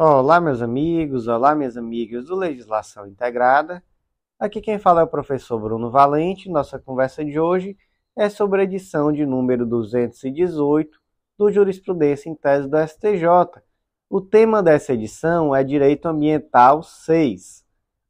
Olá, meus amigos, olá, minhas amigas do Legislação Integrada. Aqui quem fala é o professor Bruno Valente. Nossa conversa de hoje é sobre a edição de número 218 do Jurisprudência em Tese do STJ. O tema dessa edição é Direito Ambiental 6.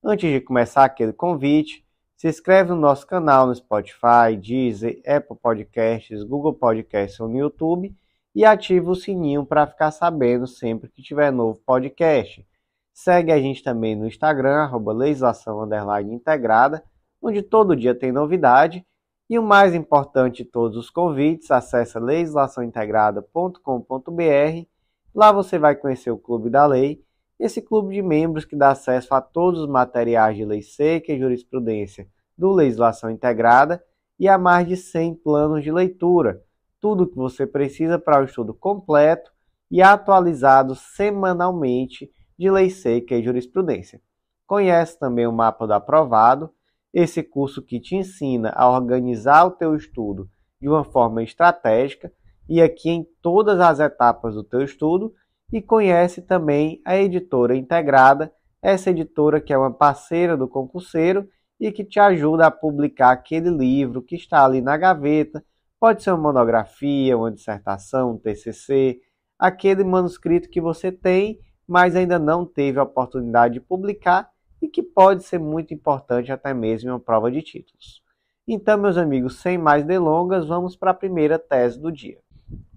Antes de começar aquele convite, se inscreve no nosso canal no Spotify, Deezer, Apple Podcasts, Google Podcasts ou no YouTube e ativa o sininho para ficar sabendo sempre que tiver novo podcast. Segue a gente também no Instagram, arroba legislação integrada, onde todo dia tem novidade. E o mais importante de todos os convites, acessa legislaçãointegrada.com.br. Lá você vai conhecer o Clube da Lei, esse clube de membros que dá acesso a todos os materiais de lei seca e jurisprudência do Legislação Integrada e a mais de 100 planos de leitura tudo o que você precisa para o estudo completo e atualizado semanalmente de lei seca e jurisprudência. Conhece também o mapa do aprovado, esse curso que te ensina a organizar o teu estudo de uma forma estratégica e aqui em todas as etapas do teu estudo e conhece também a editora integrada, essa editora que é uma parceira do concurseiro e que te ajuda a publicar aquele livro que está ali na gaveta, Pode ser uma monografia, uma dissertação, um TCC, aquele manuscrito que você tem, mas ainda não teve a oportunidade de publicar e que pode ser muito importante até mesmo em uma prova de títulos. Então, meus amigos, sem mais delongas, vamos para a primeira tese do dia.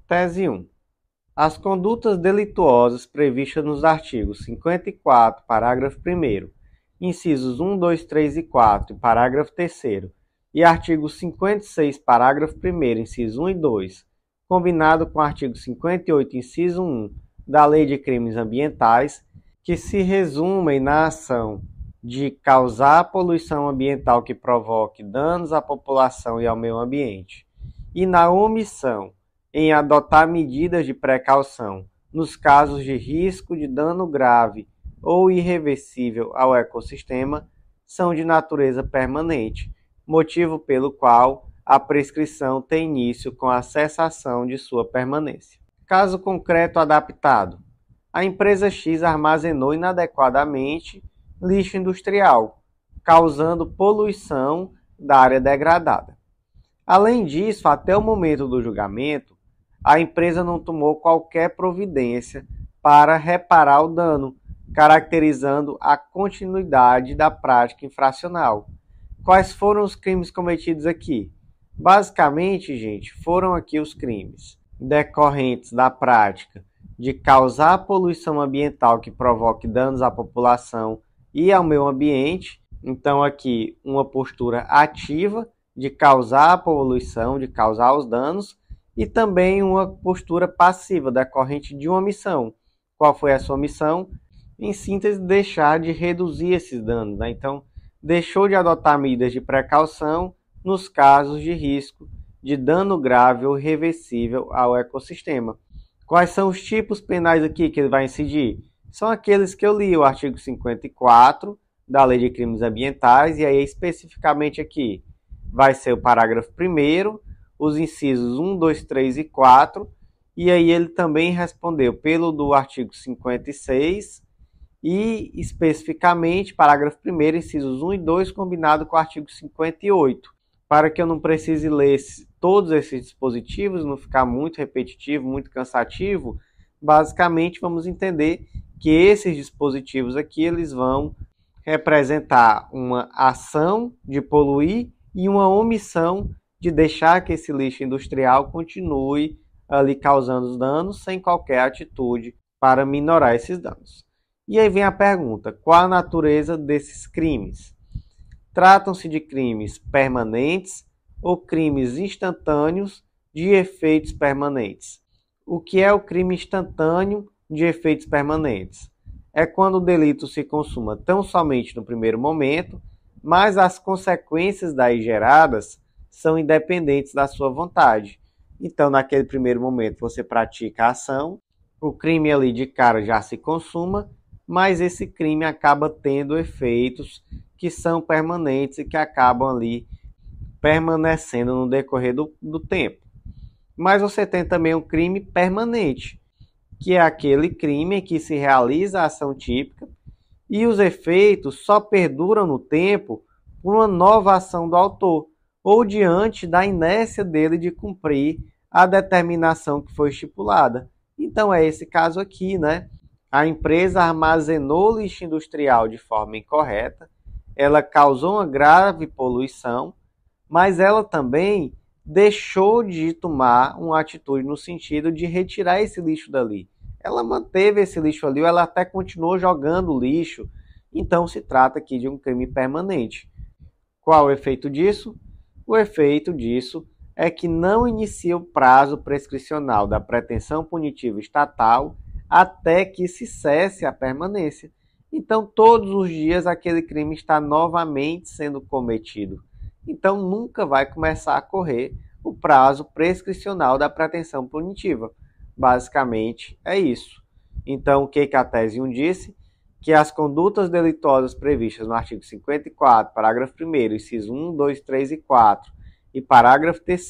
Tese 1. As condutas delituosas previstas nos artigos 54, parágrafo 1, incisos 1, 2, 3 e 4 e parágrafo 3 e artigo 56, parágrafo 1 inciso 1 e 2, combinado com o artigo 58, inciso 1 da Lei de Crimes Ambientais, que se resumem na ação de causar poluição ambiental que provoque danos à população e ao meio ambiente, e na omissão em adotar medidas de precaução nos casos de risco de dano grave ou irreversível ao ecossistema, são de natureza permanente motivo pelo qual a prescrição tem início com a cessação de sua permanência. Caso concreto adaptado: a empresa X armazenou inadequadamente lixo industrial, causando poluição da área degradada. Além disso, até o momento do julgamento, a empresa não tomou qualquer providência para reparar o dano, caracterizando a continuidade da prática infracional, Quais foram os crimes cometidos aqui? Basicamente, gente, foram aqui os crimes decorrentes da prática de causar poluição ambiental que provoque danos à população e ao meio ambiente. Então, aqui, uma postura ativa de causar a poluição, de causar os danos, e também uma postura passiva decorrente de uma missão. Qual foi a sua missão? Em síntese, deixar de reduzir esses danos. Né? Então, deixou de adotar medidas de precaução nos casos de risco de dano grave ou reversível ao ecossistema. Quais são os tipos penais aqui que ele vai incidir? São aqueles que eu li, o artigo 54 da Lei de Crimes Ambientais, e aí especificamente aqui vai ser o parágrafo 1 os incisos 1, 2, 3 e 4, e aí ele também respondeu pelo do artigo 56 e, especificamente, parágrafo 1, incisos 1 e 2, combinado com o artigo 58. Para que eu não precise ler todos esses dispositivos, não ficar muito repetitivo, muito cansativo, basicamente vamos entender que esses dispositivos aqui eles vão representar uma ação de poluir e uma omissão de deixar que esse lixo industrial continue ali causando os danos sem qualquer atitude para minorar esses danos. E aí vem a pergunta: qual a natureza desses crimes? Tratam-se de crimes permanentes ou crimes instantâneos de efeitos permanentes? O que é o crime instantâneo de efeitos permanentes? É quando o delito se consuma tão somente no primeiro momento, mas as consequências daí geradas são independentes da sua vontade. Então, naquele primeiro momento, você pratica a ação, o crime ali de cara já se consuma mas esse crime acaba tendo efeitos que são permanentes e que acabam ali permanecendo no decorrer do, do tempo. Mas você tem também um crime permanente, que é aquele crime em que se realiza a ação típica e os efeitos só perduram no tempo por uma nova ação do autor ou diante da inércia dele de cumprir a determinação que foi estipulada. Então é esse caso aqui, né? a empresa armazenou lixo industrial de forma incorreta, ela causou uma grave poluição, mas ela também deixou de tomar uma atitude no sentido de retirar esse lixo dali. Ela manteve esse lixo ali, ela até continuou jogando lixo. Então se trata aqui de um crime permanente. Qual o efeito disso? O efeito disso é que não inicia o prazo prescricional da pretensão punitiva estatal até que se cesse a permanência. Então, todos os dias aquele crime está novamente sendo cometido. Então, nunca vai começar a correr o prazo prescricional da pretensão punitiva. Basicamente, é isso. Então, o que, que a tese 1 disse? Que as condutas delitosas previstas no artigo 54, parágrafo 1, inciso 1, 2, 3 e 4 e parágrafo 3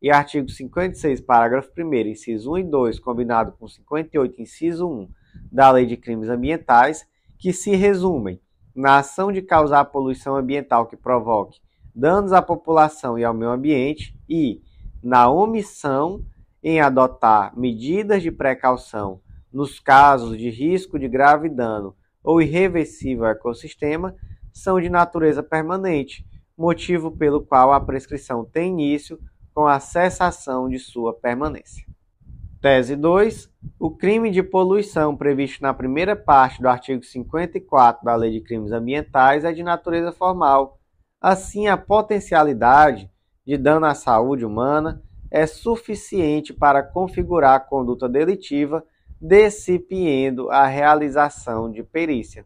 e artigo 56, parágrafo 1 inciso 1 e 2, combinado com 58, inciso 1, da Lei de Crimes Ambientais, que se resumem na ação de causar poluição ambiental que provoque danos à população e ao meio ambiente e na omissão em adotar medidas de precaução nos casos de risco de grave dano ou irreversível ao ecossistema são de natureza permanente, motivo pelo qual a prescrição tem início com a cessação de sua permanência. Tese 2. O crime de poluição previsto na primeira parte do artigo 54 da Lei de Crimes Ambientais é de natureza formal. Assim, a potencialidade de dano à saúde humana é suficiente para configurar a conduta delitiva, decipiendo a realização de perícia.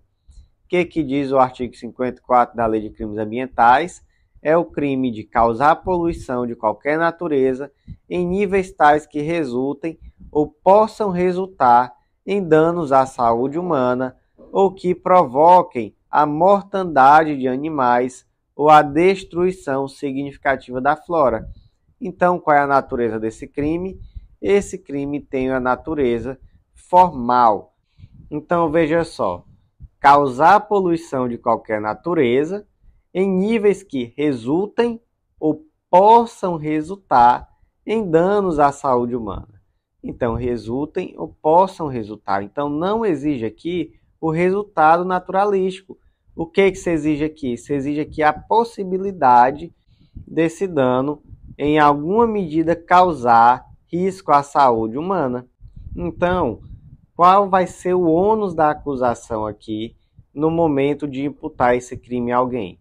O que, que diz o artigo 54 da Lei de Crimes Ambientais? é o crime de causar poluição de qualquer natureza em níveis tais que resultem ou possam resultar em danos à saúde humana ou que provoquem a mortandade de animais ou a destruição significativa da flora. Então, qual é a natureza desse crime? Esse crime tem a natureza formal. Então, veja só: causar poluição de qualquer natureza em níveis que resultem ou possam resultar em danos à saúde humana. Então, resultem ou possam resultar. Então, não exige aqui o resultado naturalístico. O que, que se exige aqui? Se exige aqui a possibilidade desse dano, em alguma medida, causar risco à saúde humana. Então, qual vai ser o ônus da acusação aqui no momento de imputar esse crime a alguém?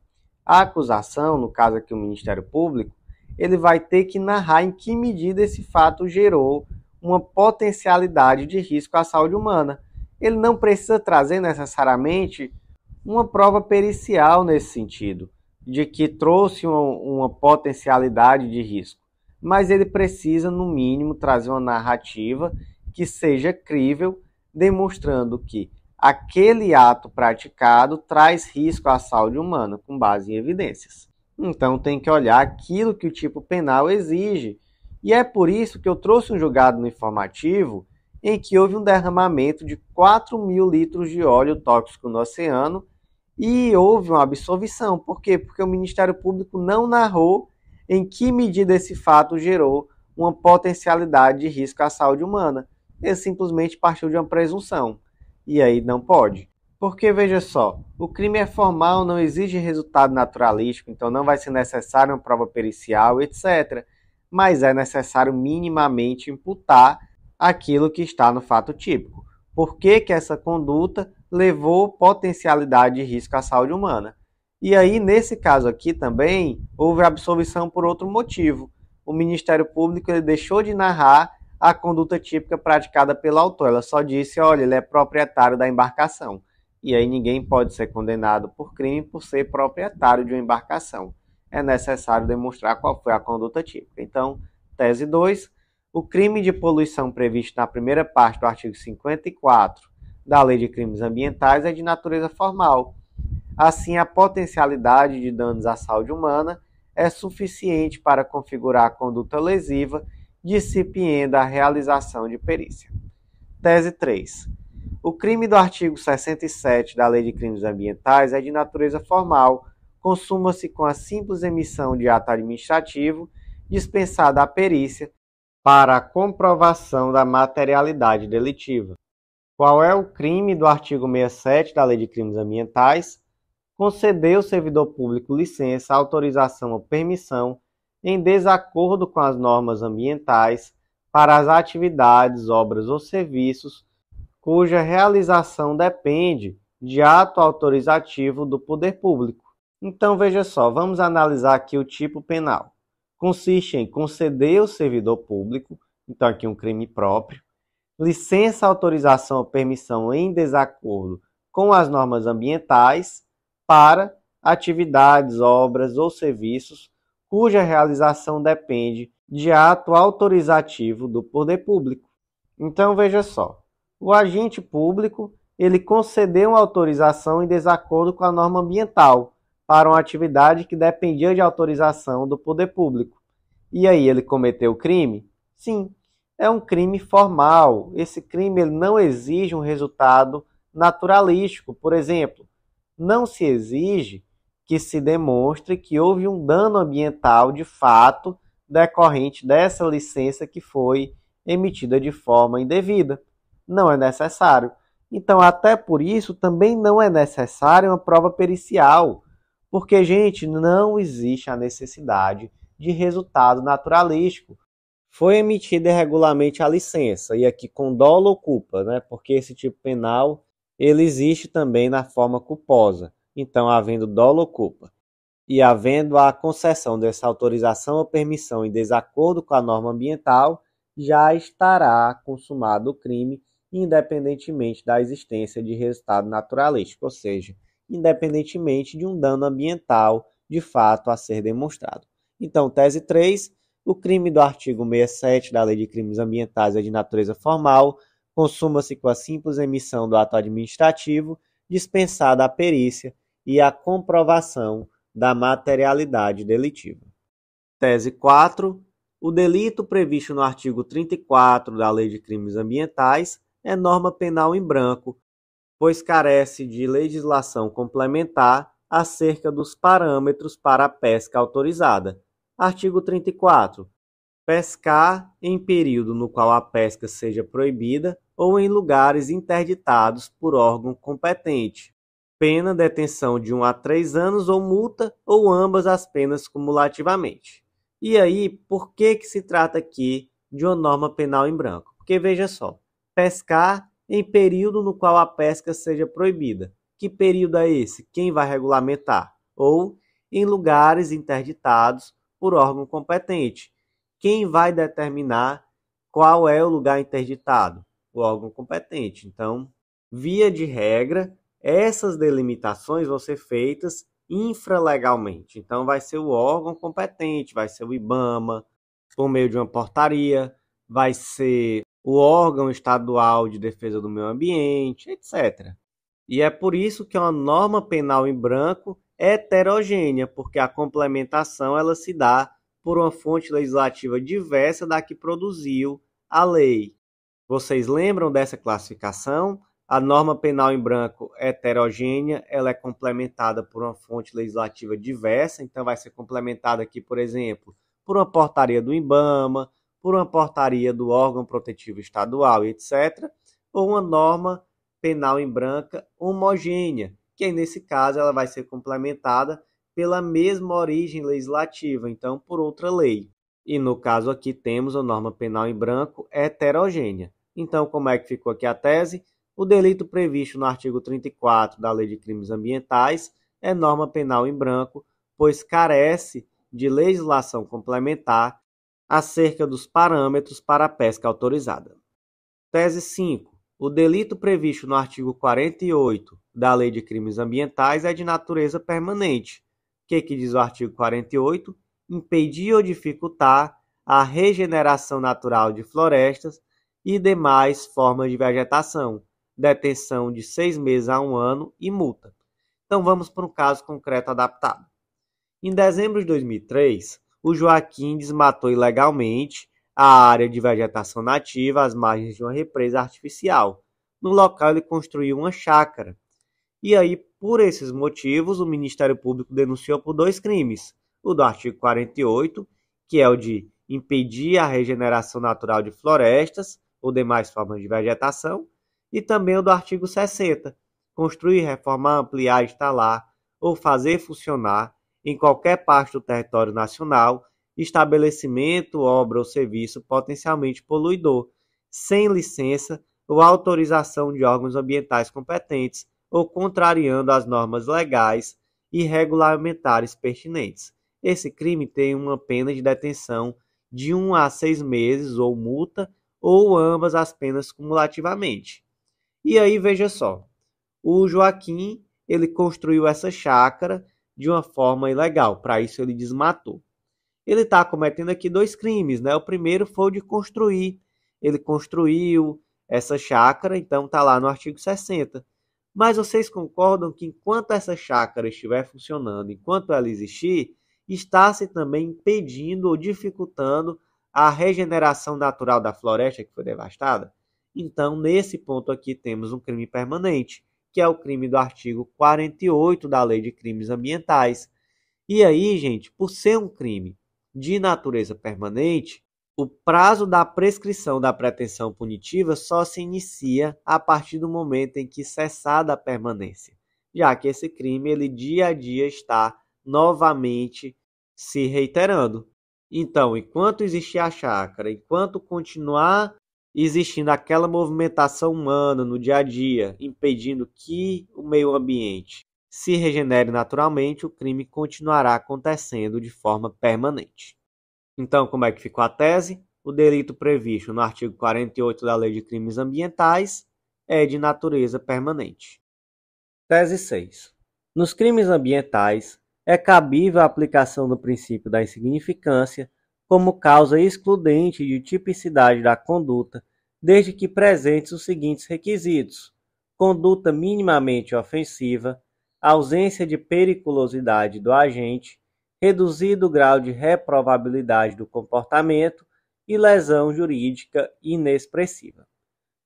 A acusação, no caso aqui o Ministério Público, ele vai ter que narrar em que medida esse fato gerou uma potencialidade de risco à saúde humana. Ele não precisa trazer necessariamente uma prova pericial nesse sentido, de que trouxe uma, uma potencialidade de risco, mas ele precisa, no mínimo, trazer uma narrativa que seja crível, demonstrando que aquele ato praticado traz risco à saúde humana, com base em evidências. Então tem que olhar aquilo que o tipo penal exige. E é por isso que eu trouxe um julgado no informativo em que houve um derramamento de 4 mil litros de óleo tóxico no oceano e houve uma absolvição. Por quê? Porque o Ministério Público não narrou em que medida esse fato gerou uma potencialidade de risco à saúde humana. Ele simplesmente partiu de uma presunção. E aí não pode. Porque veja só, o crime é formal, não exige resultado naturalístico, então não vai ser necessário uma prova pericial, etc. Mas é necessário minimamente imputar aquilo que está no fato típico. Por que, que essa conduta levou potencialidade de risco à saúde humana? E aí, nesse caso aqui também, houve absolvição por outro motivo. O Ministério Público deixou de narrar a conduta típica praticada pelo autor. Ela só disse, olha, ele é proprietário da embarcação. E aí ninguém pode ser condenado por crime por ser proprietário de uma embarcação. É necessário demonstrar qual foi a conduta típica. Então, tese 2, o crime de poluição previsto na primeira parte do artigo 54 da Lei de Crimes Ambientais é de natureza formal. Assim, a potencialidade de danos à saúde humana é suficiente para configurar a conduta lesiva disciplinar a realização de perícia. Tese 3. O crime do artigo 67 da Lei de Crimes Ambientais é de natureza formal, consuma-se com a simples emissão de ato administrativo, dispensada a perícia, para a comprovação da materialidade delitiva. Qual é o crime do artigo 67 da Lei de Crimes Ambientais? Conceder ao servidor público licença, autorização ou permissão em desacordo com as normas ambientais para as atividades, obras ou serviços cuja realização depende de ato autorizativo do poder público. Então veja só, vamos analisar aqui o tipo penal. Consiste em conceder ao servidor público, então aqui um crime próprio, licença, autorização ou permissão em desacordo com as normas ambientais para atividades, obras ou serviços cuja realização depende de ato autorizativo do poder público. Então veja só, o agente público ele concedeu uma autorização em desacordo com a norma ambiental para uma atividade que dependia de autorização do poder público. E aí ele cometeu crime? Sim, é um crime formal. Esse crime ele não exige um resultado naturalístico. Por exemplo, não se exige que se demonstre que houve um dano ambiental de fato decorrente dessa licença que foi emitida de forma indevida. Não é necessário. Então, até por isso, também não é necessário uma prova pericial, porque, gente, não existe a necessidade de resultado naturalístico. Foi emitida irregularmente a licença, e aqui com dolo ou culpa, né? porque esse tipo penal ele existe também na forma culposa então havendo dolo ou culpa, e havendo a concessão dessa autorização ou permissão em desacordo com a norma ambiental, já estará consumado o crime, independentemente da existência de resultado naturalístico, ou seja, independentemente de um dano ambiental de fato a ser demonstrado. Então, tese 3, o crime do artigo 67 da Lei de Crimes Ambientais é de natureza formal, consuma-se com a simples emissão do ato administrativo, dispensada a perícia, e a comprovação da materialidade delitiva. Tese 4. O delito previsto no artigo 34 da Lei de Crimes Ambientais é norma penal em branco, pois carece de legislação complementar acerca dos parâmetros para a pesca autorizada. Artigo 34. Pescar em período no qual a pesca seja proibida ou em lugares interditados por órgão competente pena detenção de um a três anos ou multa, ou ambas as penas cumulativamente. E aí, por que, que se trata aqui de uma norma penal em branco? Porque veja só, pescar em período no qual a pesca seja proibida. Que período é esse? Quem vai regulamentar? Ou em lugares interditados por órgão competente. Quem vai determinar qual é o lugar interditado? O órgão competente. Então, via de regra, essas delimitações vão ser feitas infralegalmente. Então, vai ser o órgão competente, vai ser o IBAMA, por meio de uma portaria, vai ser o órgão estadual de defesa do meio ambiente, etc. E é por isso que uma norma penal em branco é heterogênea, porque a complementação ela se dá por uma fonte legislativa diversa da que produziu a lei. Vocês lembram dessa classificação? A norma penal em branco é heterogênea, ela é complementada por uma fonte legislativa diversa, então vai ser complementada aqui, por exemplo, por uma portaria do IBAMA, por uma portaria do órgão protetivo estadual, etc., ou uma norma penal em branca homogênea, que nesse caso ela vai ser complementada pela mesma origem legislativa, então por outra lei. E no caso aqui temos a norma penal em branco heterogênea. Então, como é que ficou aqui a tese? o delito previsto no artigo 34 da Lei de Crimes Ambientais é norma penal em branco, pois carece de legislação complementar acerca dos parâmetros para a pesca autorizada. Tese 5. O delito previsto no artigo 48 da Lei de Crimes Ambientais é de natureza permanente. O que, que diz o artigo 48? Impedir ou dificultar a regeneração natural de florestas e demais formas de vegetação, detenção de seis meses a um ano e multa. Então vamos para um caso concreto adaptado. Em dezembro de 2003, o Joaquim desmatou ilegalmente a área de vegetação nativa às margens de uma represa artificial. No local, ele construiu uma chácara. E aí, por esses motivos, o Ministério Público denunciou por dois crimes: o do artigo 48, que é o de impedir a regeneração natural de florestas ou demais formas de vegetação, e também o do artigo 60, construir, reformar, ampliar, instalar ou fazer funcionar em qualquer parte do território nacional estabelecimento, obra ou serviço potencialmente poluidor, sem licença ou autorização de órgãos ambientais competentes ou contrariando as normas legais e regulamentares pertinentes. Esse crime tem uma pena de detenção de 1 um a 6 meses ou multa ou ambas as penas cumulativamente. E aí veja só, o Joaquim ele construiu essa chácara de uma forma ilegal. Para isso ele desmatou. Ele está cometendo aqui dois crimes, né? O primeiro foi o de construir. Ele construiu essa chácara, então está lá no artigo 60. Mas vocês concordam que enquanto essa chácara estiver funcionando, enquanto ela existir, está se também impedindo ou dificultando a regeneração natural da floresta que foi devastada? Então, nesse ponto aqui, temos um crime permanente, que é o crime do artigo 48 da Lei de Crimes Ambientais. E aí, gente, por ser um crime de natureza permanente, o prazo da prescrição da pretensão punitiva só se inicia a partir do momento em que cessada a permanência, já que esse crime ele dia a dia está novamente se reiterando. Então, enquanto existir a chácara, enquanto continuar existindo aquela movimentação humana no dia a dia, impedindo que o meio ambiente se regenere naturalmente, o crime continuará acontecendo de forma permanente. Então, como é que ficou a tese? O delito previsto no artigo 48 da Lei de Crimes Ambientais é de natureza permanente. Tese 6. Nos crimes ambientais, é cabível a aplicação do princípio da insignificância como causa excludente de tipicidade da conduta, desde que presentes os seguintes requisitos: conduta minimamente ofensiva, ausência de periculosidade do agente, reduzido grau de reprovabilidade do comportamento e lesão jurídica inexpressiva.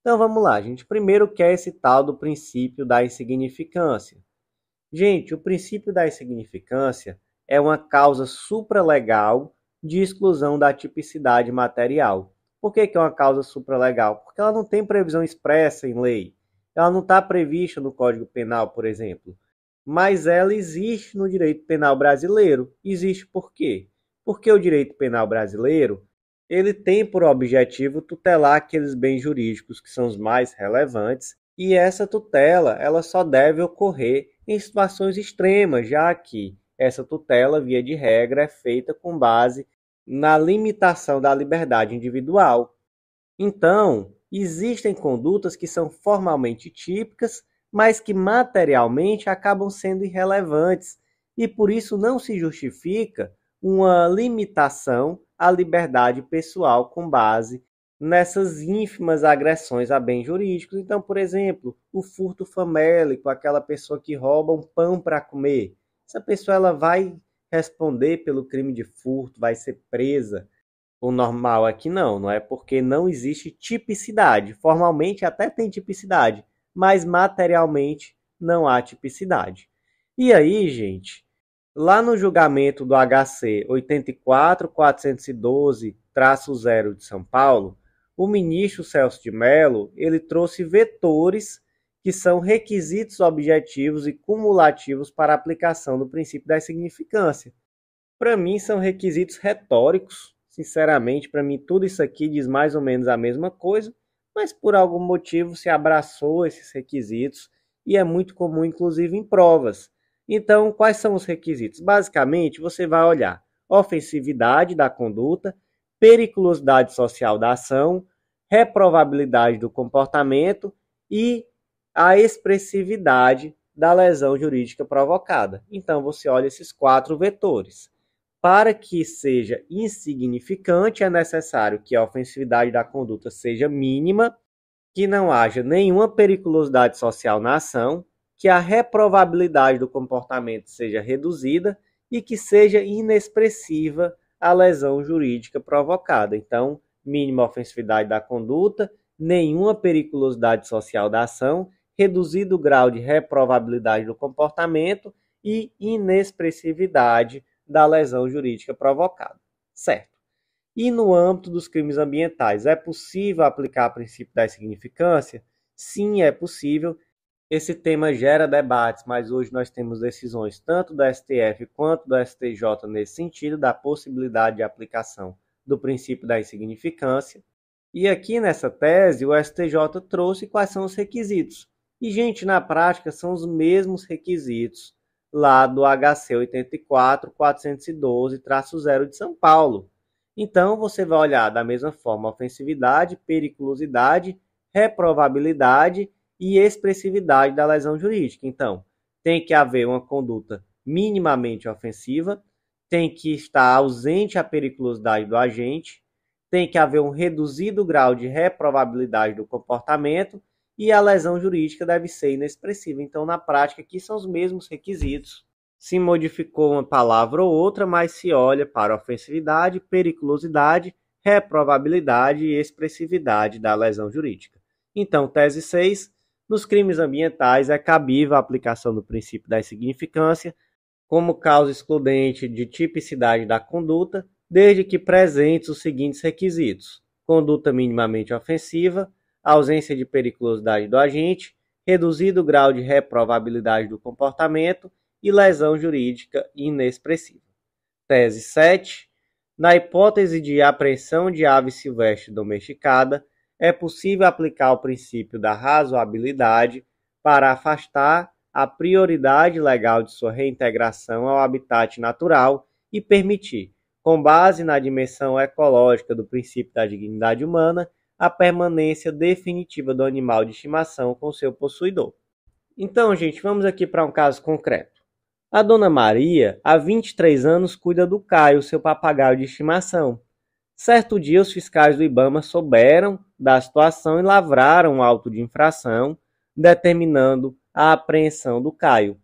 Então vamos lá, gente. Primeiro que é esse tal do princípio da insignificância. Gente, o princípio da insignificância é uma causa supralegal de exclusão da tipicidade material. Por que, que é uma causa supralegal? Porque ela não tem previsão expressa em lei. Ela não está prevista no Código Penal, por exemplo. Mas ela existe no direito penal brasileiro. Existe por quê? Porque o direito penal brasileiro ele tem por objetivo tutelar aqueles bens jurídicos que são os mais relevantes, e essa tutela ela só deve ocorrer em situações extremas, já que essa tutela, via de regra, é feita com base na limitação da liberdade individual. Então, existem condutas que são formalmente típicas, mas que materialmente acabam sendo irrelevantes, e por isso não se justifica uma limitação à liberdade pessoal com base nessas ínfimas agressões a bens jurídicos. Então, por exemplo, o furto famélico, aquela pessoa que rouba um pão para comer essa pessoa ela vai responder pelo crime de furto, vai ser presa. O normal aqui é não, não é porque não existe tipicidade. Formalmente até tem tipicidade, mas materialmente não há tipicidade. E aí, gente, lá no julgamento do HC 84412-0 de São Paulo, o ministro Celso de Mello, ele trouxe vetores que são requisitos objetivos e cumulativos para a aplicação do princípio da significância. Para mim, são requisitos retóricos. Sinceramente, para mim, tudo isso aqui diz mais ou menos a mesma coisa, mas por algum motivo se abraçou esses requisitos e é muito comum, inclusive, em provas. Então, quais são os requisitos? Basicamente, você vai olhar ofensividade da conduta, periculosidade social da ação, reprovabilidade do comportamento e a expressividade da lesão jurídica provocada. Então, você olha esses quatro vetores. Para que seja insignificante, é necessário que a ofensividade da conduta seja mínima, que não haja nenhuma periculosidade social na ação, que a reprovabilidade do comportamento seja reduzida e que seja inexpressiva a lesão jurídica provocada. Então, mínima ofensividade da conduta, nenhuma periculosidade social da ação reduzido grau de reprovabilidade do comportamento e inexpressividade da lesão jurídica provocada. Certo. E no âmbito dos crimes ambientais, é possível aplicar o princípio da insignificância? Sim, é possível. Esse tema gera debates, mas hoje nós temos decisões tanto do STF quanto do STJ nesse sentido da possibilidade de aplicação do princípio da insignificância. E aqui nessa tese, o STJ trouxe quais são os requisitos e, gente, na prática são os mesmos requisitos lá do HC 84-412-0 de São Paulo. Então, você vai olhar da mesma forma ofensividade, periculosidade, reprovabilidade e expressividade da lesão jurídica. Então, tem que haver uma conduta minimamente ofensiva, tem que estar ausente a periculosidade do agente, tem que haver um reduzido grau de reprovabilidade do comportamento e a lesão jurídica deve ser inexpressiva. Então, na prática, aqui são os mesmos requisitos. Se modificou uma palavra ou outra, mas se olha para ofensividade, periculosidade, reprovabilidade e expressividade da lesão jurídica. Então, tese 6. Nos crimes ambientais é cabível a aplicação do princípio da insignificância como causa excludente de tipicidade da conduta, desde que presentes os seguintes requisitos: conduta minimamente ofensiva, ausência de periculosidade do agente, reduzido grau de reprovabilidade do comportamento e lesão jurídica inexpressiva. Tese 7. Na hipótese de apreensão de ave silvestre domesticada, é possível aplicar o princípio da razoabilidade para afastar a prioridade legal de sua reintegração ao habitat natural e permitir, com base na dimensão ecológica do princípio da dignidade humana, a permanência definitiva do animal de estimação com seu possuidor. Então, gente, vamos aqui para um caso concreto. A dona Maria, há 23 anos, cuida do Caio, seu papagaio de estimação. Certo dia, os fiscais do Ibama souberam da situação e lavraram um auto de infração, determinando a apreensão do Caio.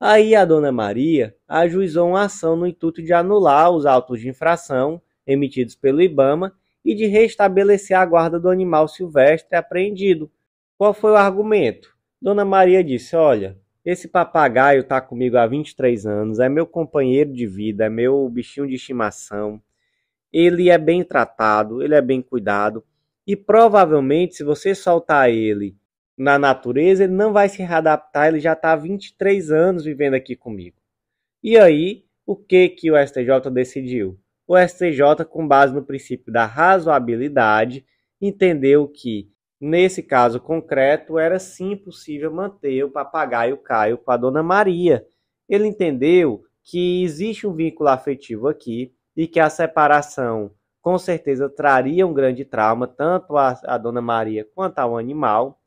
Aí a dona Maria ajuizou uma ação no intuito de anular os autos de infração emitidos pelo Ibama e de restabelecer a guarda do animal silvestre apreendido. Qual foi o argumento? Dona Maria disse: Olha, esse papagaio está comigo há 23 anos, é meu companheiro de vida, é meu bichinho de estimação. Ele é bem tratado, ele é bem cuidado e provavelmente se você soltar ele na natureza, ele não vai se readaptar, ele já está há 23 anos vivendo aqui comigo. E aí, o que que o STJ decidiu? o STJ, com base no princípio da razoabilidade, entendeu que, nesse caso concreto, era sim possível manter o papagaio Caio com a dona Maria. Ele entendeu que existe um vínculo afetivo aqui e que a separação com certeza traria um grande trauma tanto à, dona Maria quanto ao animal.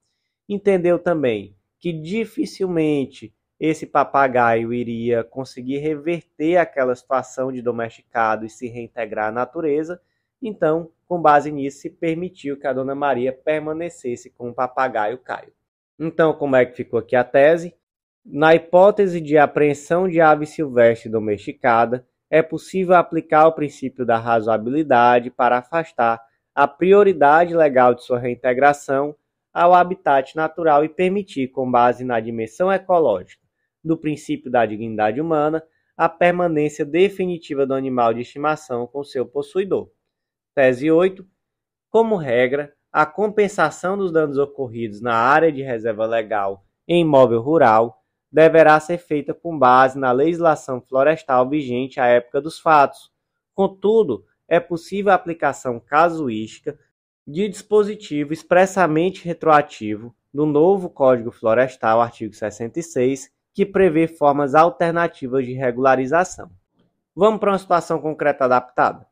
Entendeu também que dificilmente esse papagaio iria conseguir reverter aquela situação de domesticado e se reintegrar à natureza. Então, com base nisso, se permitiu que a Dona Maria permanecesse com o papagaio Caio. Então, como é que ficou aqui a tese? Na hipótese de apreensão de ave silvestre domesticada, é possível aplicar o princípio da razoabilidade para afastar a prioridade legal de sua reintegração ao habitat natural e permitir, com base na dimensão ecológica, do princípio da dignidade humana a permanência definitiva do animal de estimação com seu possuidor. Tese 8. Como regra, a compensação dos danos ocorridos na área de reserva legal em imóvel rural deverá ser feita com base na legislação florestal vigente à época dos fatos. Contudo, é possível a aplicação casuística de dispositivo expressamente retroativo do novo Código Florestal, artigo 66, que prevê formas alternativas de regularização. Vamos para uma situação concreta adaptada.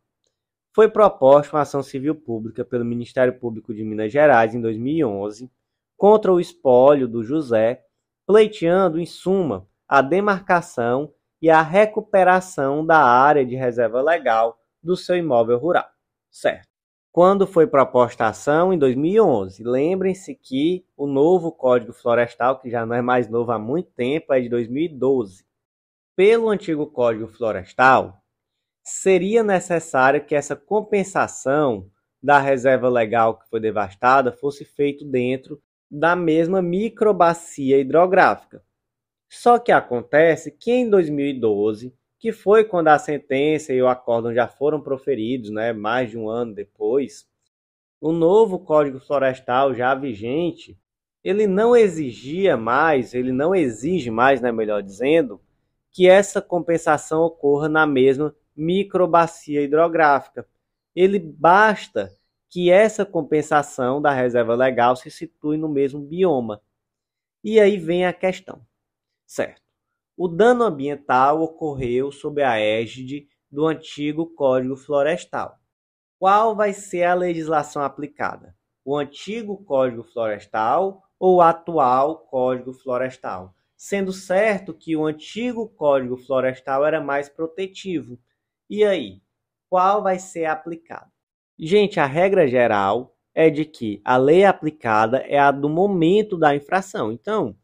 Foi proposta uma ação civil pública pelo Ministério Público de Minas Gerais em 2011 contra o espólio do José, pleiteando, em suma, a demarcação e a recuperação da área de reserva legal do seu imóvel rural. Certo quando foi proposta a ação em 2011. Lembrem-se que o novo Código Florestal, que já não é mais novo há muito tempo, é de 2012. Pelo antigo Código Florestal, seria necessário que essa compensação da reserva legal que foi devastada fosse feito dentro da mesma microbacia hidrográfica. Só que acontece que em 2012 que foi quando a sentença e o acórdão já foram proferidos, né, mais de um ano depois, o novo Código Florestal já vigente, ele não exigia mais, ele não exige mais, né, melhor dizendo, que essa compensação ocorra na mesma microbacia hidrográfica. Ele basta que essa compensação da reserva legal se situe no mesmo bioma. E aí vem a questão. Certo. O dano ambiental ocorreu sob a égide do antigo Código Florestal. Qual vai ser a legislação aplicada? O antigo Código Florestal ou o atual Código Florestal? Sendo certo que o antigo Código Florestal era mais protetivo. E aí, qual vai ser aplicado? Gente, a regra geral é de que a lei aplicada é a do momento da infração. Então,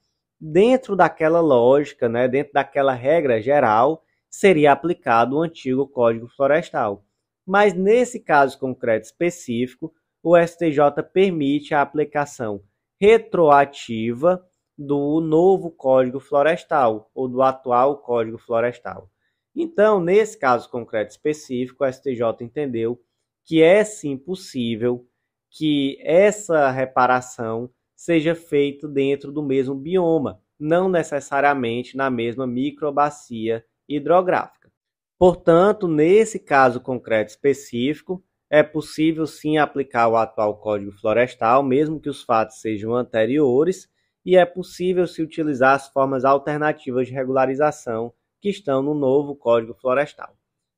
dentro daquela lógica, né, dentro daquela regra geral, seria aplicado o antigo Código Florestal. Mas nesse caso concreto específico, o STJ permite a aplicação retroativa do novo Código Florestal ou do atual Código Florestal. Então, nesse caso concreto específico, o STJ entendeu que é sim possível que essa reparação seja feito dentro do mesmo bioma, não necessariamente na mesma microbacia hidrográfica. Portanto, nesse caso concreto específico, é possível sim aplicar o atual Código Florestal, mesmo que os fatos sejam anteriores, e é possível se utilizar as formas alternativas de regularização que estão no novo Código Florestal.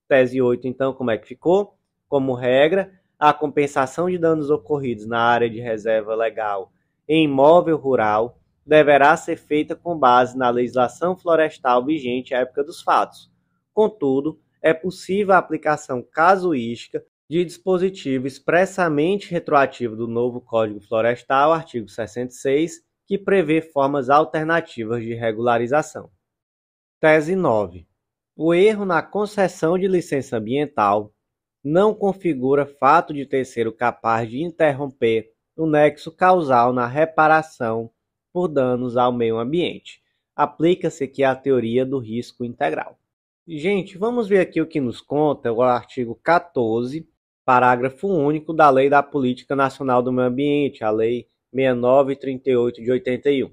Tese 8, então, como é que ficou? Como regra, a compensação de danos ocorridos na área de reserva legal em imóvel rural deverá ser feita com base na legislação florestal vigente à época dos fatos. Contudo, é possível a aplicação casuística de dispositivo expressamente retroativo do novo Código Florestal, artigo 66, que prevê formas alternativas de regularização. Tese 9. O erro na concessão de licença ambiental não configura fato de terceiro capaz de interromper o nexo causal na reparação por danos ao meio ambiente. Aplica-se aqui a teoria do risco integral. Gente, vamos ver aqui o que nos conta o artigo 14, parágrafo único da Lei da Política Nacional do Meio Ambiente, a Lei 6938 de 81.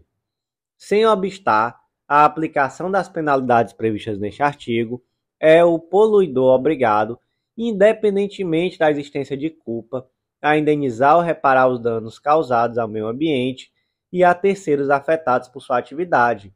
Sem obstar a aplicação das penalidades previstas neste artigo, é o poluidor obrigado, independentemente da existência de culpa, a indenizar ou reparar os danos causados ao meio ambiente e a terceiros afetados por sua atividade.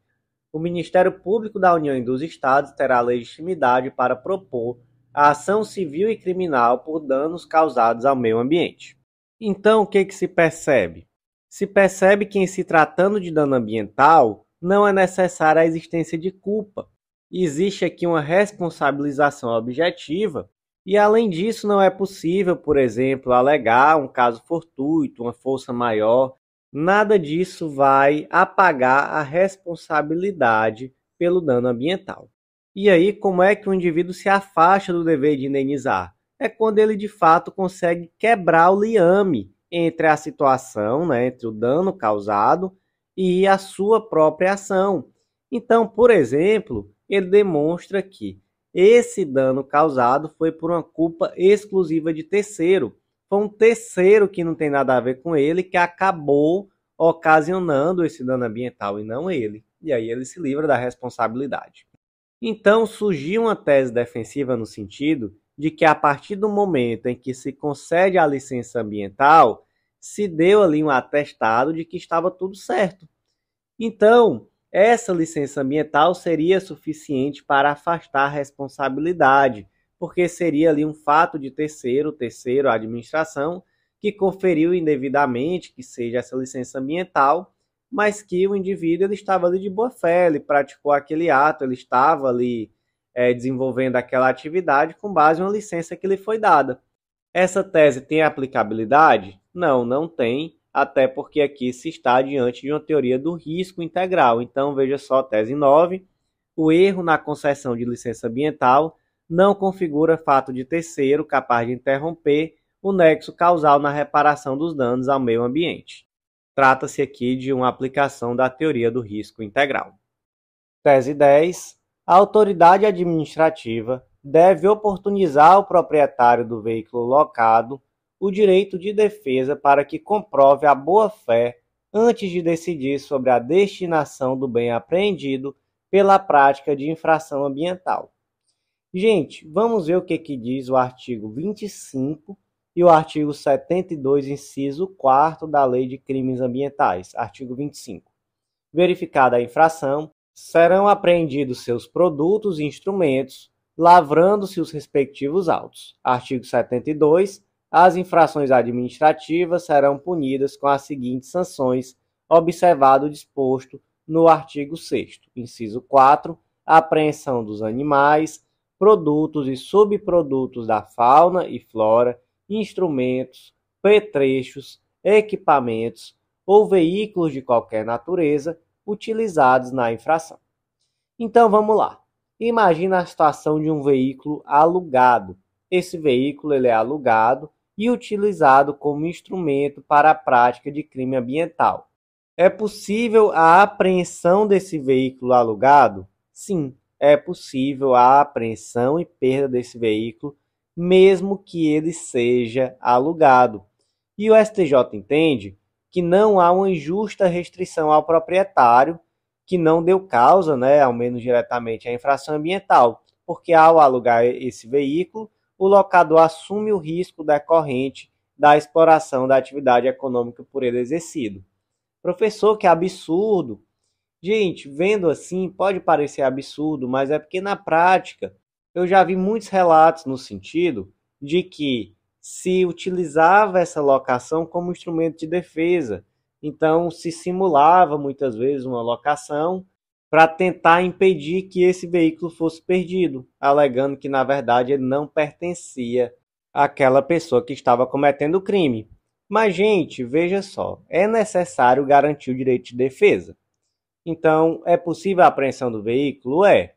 O Ministério Público da União e dos Estados terá legitimidade para propor a ação civil e criminal por danos causados ao meio ambiente. Então, o que, é que se percebe? Se percebe que, em se tratando de dano ambiental, não é necessária a existência de culpa. Existe aqui uma responsabilização objetiva e além disso, não é possível, por exemplo, alegar um caso fortuito, uma força maior. Nada disso vai apagar a responsabilidade pelo dano ambiental. E aí, como é que o indivíduo se afasta do dever de indenizar? É quando ele de fato consegue quebrar o liame entre a situação, né, entre o dano causado e a sua própria ação. Então, por exemplo, ele demonstra que esse dano causado foi por uma culpa exclusiva de terceiro. Foi um terceiro que não tem nada a ver com ele que acabou ocasionando esse dano ambiental e não ele. E aí ele se livra da responsabilidade. Então surgiu uma tese defensiva no sentido de que a partir do momento em que se concede a licença ambiental, se deu ali um atestado de que estava tudo certo. Então, essa licença ambiental seria suficiente para afastar a responsabilidade, porque seria ali um fato de terceiro, terceiro, a administração, que conferiu indevidamente que seja essa licença ambiental, mas que o indivíduo ele estava ali de boa fé, ele praticou aquele ato, ele estava ali é, desenvolvendo aquela atividade com base em uma licença que lhe foi dada. Essa tese tem aplicabilidade? Não, não tem, até porque aqui se está diante de uma teoria do risco integral. Então, veja só, tese 9, o erro na concessão de licença ambiental não configura fato de terceiro capaz de interromper o nexo causal na reparação dos danos ao meio ambiente. Trata-se aqui de uma aplicação da teoria do risco integral. Tese 10. A autoridade administrativa deve oportunizar o proprietário do veículo locado o direito de defesa para que comprove a boa-fé antes de decidir sobre a destinação do bem apreendido pela prática de infração ambiental. Gente, vamos ver o que, que diz o artigo 25 e o artigo 72, inciso 4 da Lei de Crimes Ambientais, artigo 25. Verificada a infração, serão apreendidos seus produtos e instrumentos, lavrando-se os respectivos autos. Artigo 72, as infrações administrativas serão punidas com as seguintes sanções, observado o disposto no artigo 6 inciso 4, apreensão dos animais, produtos e subprodutos da fauna e flora, instrumentos, petrechos, equipamentos ou veículos de qualquer natureza utilizados na infração. Então vamos lá. Imagina a situação de um veículo alugado. Esse veículo ele é alugado e utilizado como instrumento para a prática de crime ambiental. É possível a apreensão desse veículo alugado? Sim, é possível a apreensão e perda desse veículo, mesmo que ele seja alugado. E o STJ entende que não há uma injusta restrição ao proprietário que não deu causa, né, ao menos diretamente, à infração ambiental, porque ao alugar esse veículo, o locador assume o risco decorrente da exploração da atividade econômica por ele exercido. Professor, que absurdo! Gente, vendo assim, pode parecer absurdo, mas é porque na prática eu já vi muitos relatos no sentido de que se utilizava essa locação como instrumento de defesa. Então, se simulava muitas vezes uma locação para tentar impedir que esse veículo fosse perdido, alegando que na verdade ele não pertencia àquela pessoa que estava cometendo o crime. Mas, gente, veja só, é necessário garantir o direito de defesa. Então, é possível a apreensão do veículo? É.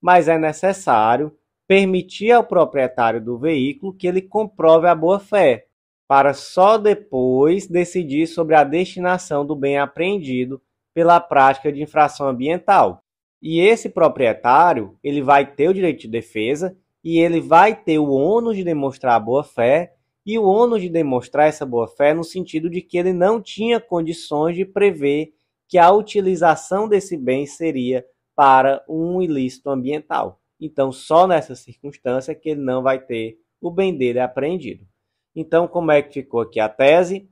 Mas é necessário permitir ao proprietário do veículo que ele comprove a boa-fé, para só depois decidir sobre a destinação do bem apreendido pela prática de infração ambiental. E esse proprietário, ele vai ter o direito de defesa e ele vai ter o ônus de demonstrar a boa-fé e o ônus de demonstrar essa boa-fé no sentido de que ele não tinha condições de prever que a utilização desse bem seria para um ilícito ambiental. Então, só nessa circunstância é que ele não vai ter o bem dele apreendido. Então, como é que ficou aqui a tese?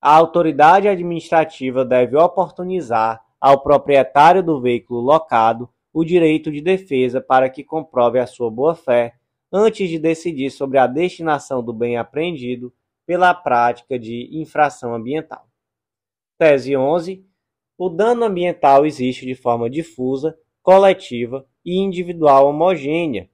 a autoridade administrativa deve oportunizar ao proprietário do veículo locado o direito de defesa para que comprove a sua boa-fé antes de decidir sobre a destinação do bem apreendido pela prática de infração ambiental. Tese 11. O dano ambiental existe de forma difusa, coletiva e individual homogênea.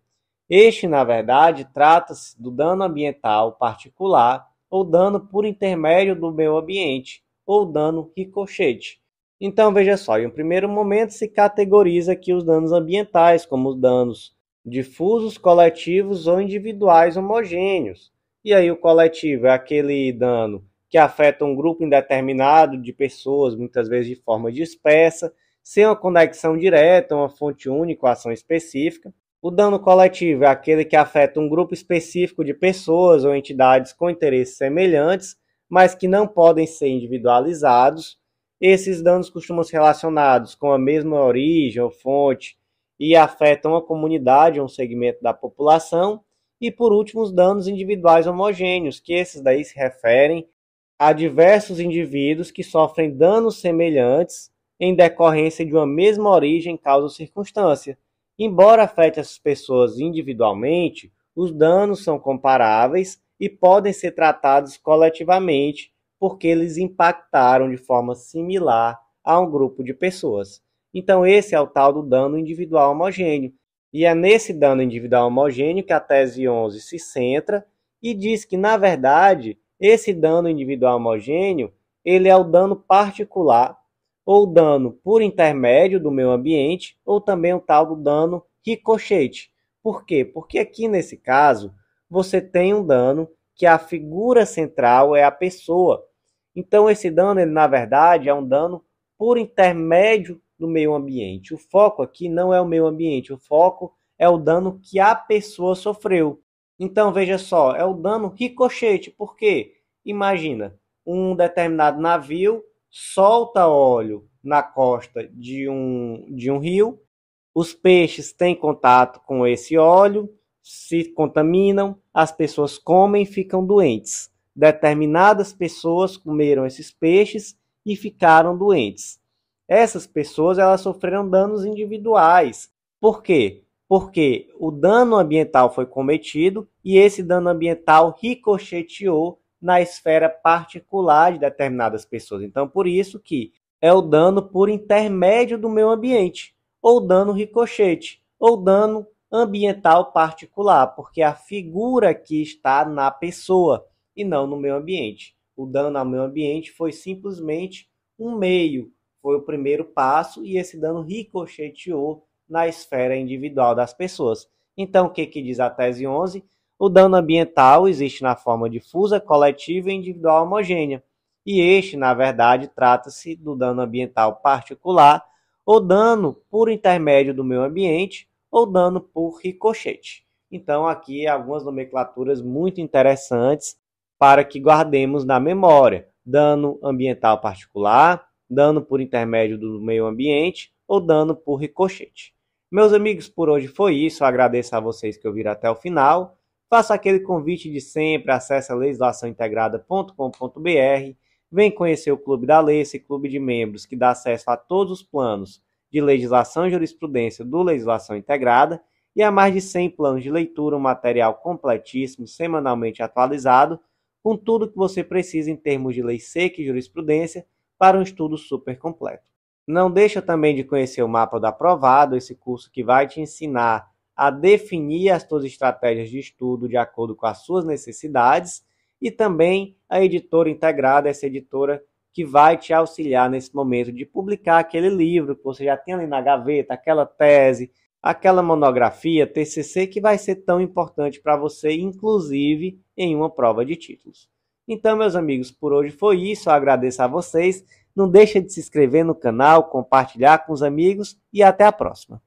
Este, na verdade, trata-se do dano ambiental particular ou dano por intermédio do meio ambiente, ou dano ricochete. Então veja só, em um primeiro momento se categoriza aqui os danos ambientais como os danos difusos, coletivos ou individuais homogêneos. E aí o coletivo é aquele dano que afeta um grupo indeterminado de pessoas, muitas vezes de forma dispersa, sem uma conexão direta, uma fonte única, ação específica. O dano coletivo é aquele que afeta um grupo específico de pessoas ou entidades com interesses semelhantes, mas que não podem ser individualizados. Esses danos costumam ser relacionados com a mesma origem ou fonte e afetam a comunidade ou um segmento da população. E por último, os danos individuais homogêneos, que esses daí se referem a diversos indivíduos que sofrem danos semelhantes em decorrência de uma mesma origem, causa ou circunstância. Embora afete as pessoas individualmente, os danos são comparáveis e podem ser tratados coletivamente porque eles impactaram de forma similar a um grupo de pessoas. Então, esse é o tal do dano individual homogêneo. E é nesse dano individual homogêneo que a tese 11 se centra e diz que, na verdade, esse dano individual homogêneo ele é o dano particular ou dano por intermédio do meio ambiente, ou também o tal do dano ricochete. Por quê? Porque aqui nesse caso você tem um dano que a figura central é a pessoa. Então esse dano, ele na verdade é um dano por intermédio do meio ambiente. O foco aqui não é o meio ambiente, o foco é o dano que a pessoa sofreu. Então veja só, é o dano ricochete. Por quê? Imagina um determinado navio solta óleo na costa de um, de um rio, os peixes têm contato com esse óleo, se contaminam, as pessoas comem e ficam doentes. Determinadas pessoas comeram esses peixes e ficaram doentes. Essas pessoas elas sofreram danos individuais. Por quê? Porque o dano ambiental foi cometido e esse dano ambiental ricocheteou na esfera particular de determinadas pessoas. Então, por isso que é o dano por intermédio do meio ambiente, ou dano ricochete, ou dano ambiental particular, porque é a figura que está na pessoa e não no meio ambiente. O dano ao meio ambiente foi simplesmente um meio, foi o primeiro passo e esse dano ricocheteou na esfera individual das pessoas. Então, o que, que diz a tese 11? O dano ambiental existe na forma difusa, coletiva e individual homogênea, e este, na verdade, trata-se do dano ambiental particular, ou dano por intermédio do meio ambiente, ou dano por ricochete. Então, aqui algumas nomenclaturas muito interessantes para que guardemos na memória: dano ambiental particular, dano por intermédio do meio ambiente ou dano por ricochete. Meus amigos, por hoje foi isso. Eu agradeço a vocês que ouviram até o final. Faça aquele convite de sempre, acesse legislaçãointegrada.com.br, vem conhecer o Clube da Lei, esse clube de membros que dá acesso a todos os planos de legislação e jurisprudência do Legislação Integrada e a mais de 100 planos de leitura, um material completíssimo, semanalmente atualizado, com tudo que você precisa em termos de lei seca e jurisprudência para um estudo super completo. Não deixa também de conhecer o mapa do aprovado, esse curso que vai te ensinar a definir as suas estratégias de estudo de acordo com as suas necessidades e também a editora integrada, essa editora que vai te auxiliar nesse momento de publicar aquele livro que você já tem ali na gaveta, aquela tese, aquela monografia, TCC, que vai ser tão importante para você, inclusive em uma prova de títulos. Então, meus amigos, por hoje foi isso. Eu agradeço a vocês. Não deixa de se inscrever no canal, compartilhar com os amigos e até a próxima.